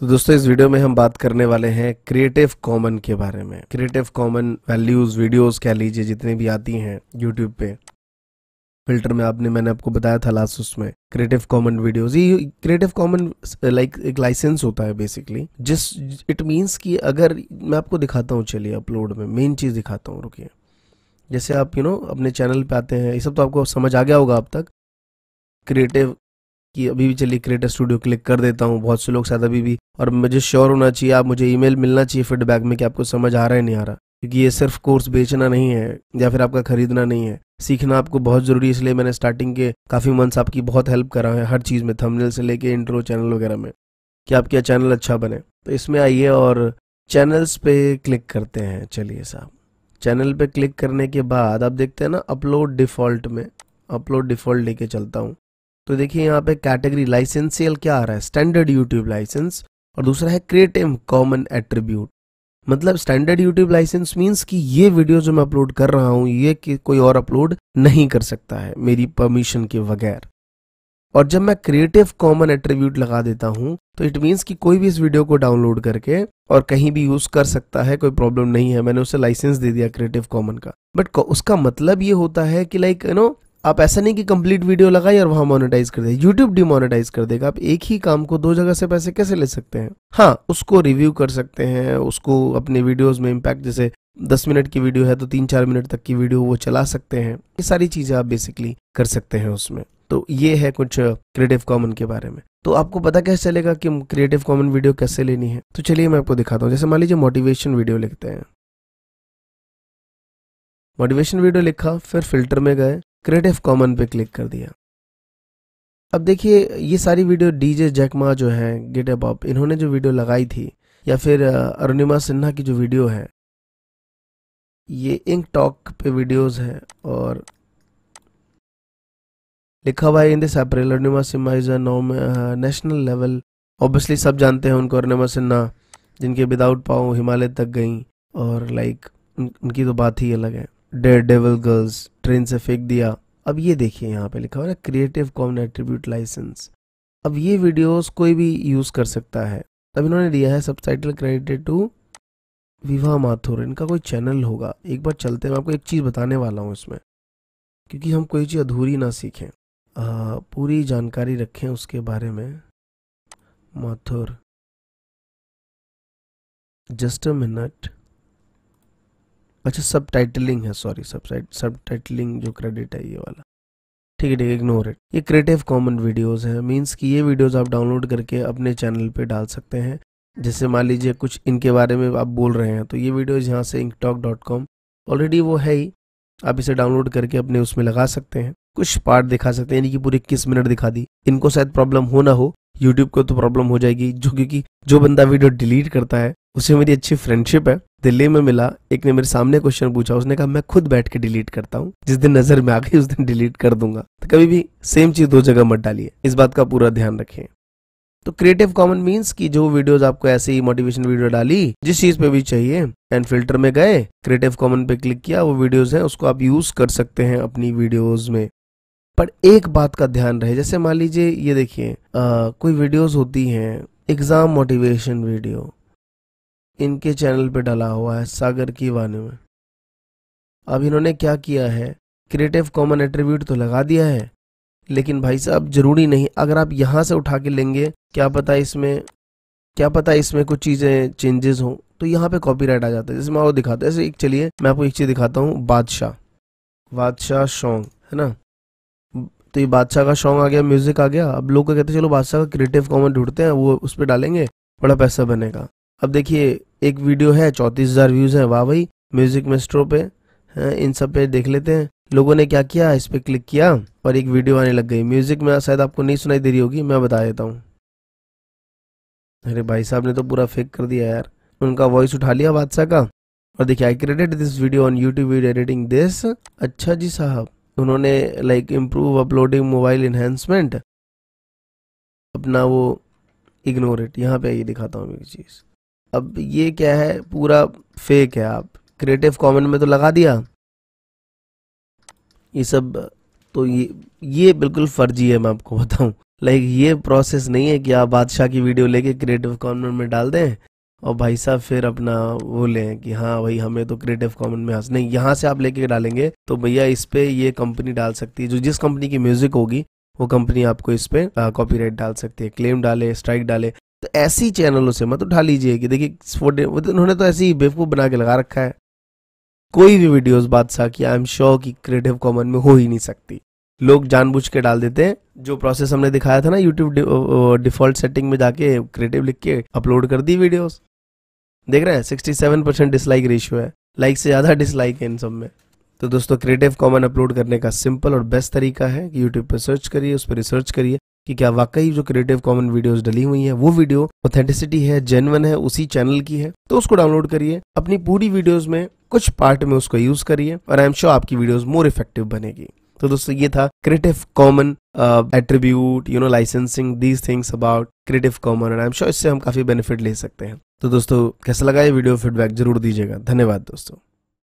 तो दोस्तों इस वीडियो में हम बात करने वाले हैं क्रिएटिव कॉमन के बारे में क्रिएटिव कॉमन वैल्यूज वीडियोस कह लीजिए जितनी भी आती हैं यूट्यूब पे फिल्टर में आपने मैंने आपको बताया था लास्ट उसमें क्रिएटिव कॉमन वीडियोस ये क्रिएटिव कॉमन लाइक एक लाइसेंस होता है बेसिकली जिस इट मींस कि अगर मैं आपको दिखाता हूँ चलिए अपलोड में मेन चीज़ दिखाता हूँ रुकिए जैसे आप यू you नो know, अपने चैनल पे आते हैं ये सब तो आपको समझ आ गया होगा अब तक क्रिएटिव कि अभी भी चलिए क्रिएटर स्टूडियो क्लिक कर देता हूँ बहुत से लोग शायद अभी भी और मुझे श्योर होना चाहिए आप मुझे ईमेल मिलना चाहिए फीडबैक में कि आपको समझ आ रहा है नहीं आ रहा क्योंकि ये सिर्फ कोर्स बेचना नहीं है या फिर आपका खरीदना नहीं है सीखना आपको बहुत ज़रूरी है इसलिए मैंने स्टार्टिंग के काफ़ी मंथ्स आपकी बहुत हेल्प करा है हर चीज़ में थंबनेल से लेके इंट्रो चैनल वगैरह में कि आपका चैनल अच्छा बने तो इसमें आइए और चैनल्स पे क्लिक करते हैं चलिए साहब चैनल पे क्लिक करने के बाद आप देखते हैं ना अपलोड डिफ़ॉल्ट में अपलोड डिफ़ॉल्ट लेके चलता हूँ तो देखिए यहाँ पे कैटेगरी लाइसेंसियल क्या आ रहा है स्टैंडर्ड यूट्यूब लाइसेंस और दूसरा है क्रिएटिव कॉमन एट्रीब्यूट मतलब स्टैंडर्ड यूट्यूब लाइसेंस मीन्स कि ये वीडियो जो मैं अपलोड कर रहा हूँ ये कि कोई और अपलोड नहीं कर सकता है मेरी परमिशन के बगैर और जब मैं क्रिएटिव कॉमन एट्रीब्यूट लगा देता हूँ तो इट मीन्स कि कोई भी इस वीडियो को डाउनलोड करके और कहीं भी यूज कर सकता है कोई प्रॉब्लम नहीं है मैंने उसे लाइसेंस दे दिया क्रिएटिव कॉमन का बट उसका मतलब ये होता है कि लाइक यू नो आप ऐसा नहीं कि कंप्लीट वीडियो लगाई और वहां मोनेटाइज कर दे यूट्यूब डिमोनेटाइज कर देगा आप एक ही काम को दो जगह से पैसे कैसे ले सकते हैं हाँ उसको रिव्यू कर सकते हैं उसको अपने वीडियोस में इम्पैक्ट जैसे दस मिनट की वीडियो है तो तीन चार मिनट तक की वीडियो वो चला सकते हैं ये सारी चीजें आप बेसिकली कर सकते हैं उसमें तो ये है कुछ क्रिएटिव कॉमन के बारे में तो आपको पता कैसे चलेगा कि क्रिएटिव कॉमन वीडियो कैसे लेनी है तो चलिए मैं आपको दिखाता हूँ जैसे मान लीजिए मोटिवेशन वीडियो लिखते हैं मोटिवेशन वीडियो लिखा फिर फिल्टर में गए क्रिएटिव कॉमन पे क्लिक कर दिया अब देखिए ये सारी वीडियो डीजे जैकमा जो है गेट अप इन्होंने जो वीडियो लगाई थी या फिर अरुणिमा सिन्हा की जो वीडियो है ये इंक टॉक पे वीडियोस है और लिखा हुआ है in this April Arunima Sinha is a national level obviously सब जानते हैं उनको अरुणिमा सिन्हा जिनके विदाउट पाओ हिमालय तक गई और लाइक उनकी तो बात ही अलग है डेड डेवल गर्ल्स ट्रेन से फेंक दिया अब ये देखिए यहाँ पे लिखा हुआ है क्रिएटिव कॉमन एट्रीब्यूट लाइसेंस अब ये वीडियोस कोई भी यूज़ कर सकता है अब इन्होंने दिया है सब टाइटल क्रेडिटेड टू विवाह माथुर इनका कोई चैनल होगा एक बार चलते हैं मैं आपको एक चीज़ बताने वाला हूँ इसमें क्योंकि हम कोई चीज़ अधूरी ना सीखें आ, पूरी जानकारी रखें उसके बारे में माथुर जस्ट अ मिनट अच्छा सब टाइटलिंग है सॉरी सब सब टाइटलिंग जो क्रेडिट है ये वाला ठीक है ठीक है इग्नोर इट ये क्रिएटिव कॉमन वीडियोस हैं मींस कि ये वीडियोस आप डाउनलोड करके अपने चैनल पे डाल सकते हैं जैसे मान लीजिए कुछ इनके बारे में आप बोल रहे हैं तो ये वीडियोज यहाँ से इंकटॉक डॉट कॉम ऑलरेडी वो है ही आप इसे डाउनलोड करके अपने उसमें लगा सकते हैं कुछ पार्ट दिखा सकते हैं यानी कि पूरी इक्कीस मिनट दिखा दी इनको शायद प्रॉब्लम हो ना हो यूट्यूब को तो प्रॉब्लम हो जाएगी जो क्योंकि जो बंदा वीडियो डिलीट करता है उसे मेरी अच्छी फ्रेंडशिप है दिल्ली में मिला एक ने मेरे सामने क्वेश्चन पूछा उसने कहा मैं खुद बैठ के डिलीट करता हूँ जिस दिन नजर में आ गई उस दिन डिलीट कर दूंगा तो कभी भी सेम चीज दो जगह मत डालिए इस बात का पूरा ध्यान रखें तो क्रिएटिव कॉमन मीन्स की जो वीडियोस आपको ऐसे ही मोटिवेशन वीडियो डाली जिस चीज पे भी चाहिए एंड फिल्टर में गए क्रिएटिव कॉमन पे क्लिक किया वो वीडियोस हैं उसको आप यूज कर सकते हैं अपनी वीडियोस में पर एक बात का ध्यान रहे जैसे मान लीजिए ये देखिए कोई वीडियोस होती हैं एग्जाम मोटिवेशन वीडियो इनके चैनल पे डाला हुआ है सागर की वाणी में अब इन्होंने क्या किया है क्रिएटिव कॉमन एट्रीब्यूट तो लगा दिया है लेकिन भाई साहब ज़रूरी नहीं अगर आप यहाँ से उठा के लेंगे क्या पता इसमें क्या पता इसमें कुछ चीज़ें चेंजेस हों तो यहाँ पे कॉपीराइट आ जाता है जैसे मैं और दिखाता हूँ जैसे एक चलिए मैं आपको एक चीज़ दिखाता हूँ बादशाह बादशाह शौक है ना तो ये बादशाह का शौक आ गया म्यूज़िक आ गया अब लोग कहते हैं चलो बादशाह का क्रिएटिव कॉमन ढूंढते हैं वो उस पर डालेंगे बड़ा पैसा बनेगा अब देखिए एक वीडियो है चौतीस हज़ार व्यूज़ है वाह भाई म्यूजिक मेस्ट्रो पे है, इन सब पे देख लेते हैं लोगों ने क्या किया इस पर क्लिक किया और एक वीडियो आने लग गई म्यूजिक में शायद आपको नहीं सुनाई दे रही होगी मैं बता देता हूँ अरे भाई साहब ने तो पूरा फेक कर दिया यार उनका वॉइस उठा लिया बादशाह का और देखिए I credit this video on YouTube video editing this अच्छा जी साहब उन्होंने like improve uploading mobile enhancement अपना वो इग्नोर इट यहाँ पे आइए दिखाता हूँ मेरी चीज़ अब ये क्या है पूरा फेक है आप क्रिएटिव कॉमन में तो लगा दिया ये सब तो ये ये बिल्कुल फर्जी है मैं आपको बताऊं लाइक ये प्रोसेस नहीं है कि आप बादशाह की वीडियो लेके क्रिएटिव कॉमन में डाल दें और भाई साहब फिर अपना वो लें कि हाँ भाई हमें तो क्रिएटिव कॉमन में हंस नहीं यहाँ से आप लेके डालेंगे तो भैया इस पर ये कंपनी डाल सकती है जो जिस कंपनी की म्यूजिक होगी वो कंपनी आपको इस पे कॉपीराइट डाल सकती है क्लेम डाले स्ट्राइक डाले तो ऐसी चैनलों से मत उठा लीजिए कि देखिए उन्होंने तो ऐसे ही बेवकूफ़ बना के लगा रखा है कोई भी वीडियोस बादशाह की आई एम श्योर की क्रिएटिव कॉमन में हो ही नहीं सकती लोग जानबूझ के डाल देते हैं जो प्रोसेस हमने दिखाया था ना यूट्यूब डिफॉल्ट सेटिंग में जाके क्रिएटिव लिख के अपलोड कर दी वीडियोस देख रहे हैं sixty seven percent dislike ratio है लाइक से ज़्यादा डिसलाइक है इन सब में तो दोस्तों क्रिएटिव कॉमन अपलोड करने का सिंपल और बेस्ट तरीका है कि यूट्यूब पर सर्च करिए उस पर रिसर्च करिए कि क्या वाकई जो क्रिएटिव कॉमन वीडियोस डली हुई हैं वो वीडियो ऑथेंटिसिटी है जेनवन है उसी चैनल की है तो उसको डाउनलोड करिए अपनी पूरी वीडियोस में कुछ पार्ट में उसको यूज करिए और आई एम श्योर आपकी वीडियोस मोर इफेक्टिव बनेगी तो दोस्तों ये था creative common attribute you know licensing these things about creative common and I am sure इससे हम काफी बेनिफिट ले सकते हैं तो दोस्तों कैसा लगा ये वीडियो फीडबैक जरूर दीजिएगा धन्यवाद दोस्तों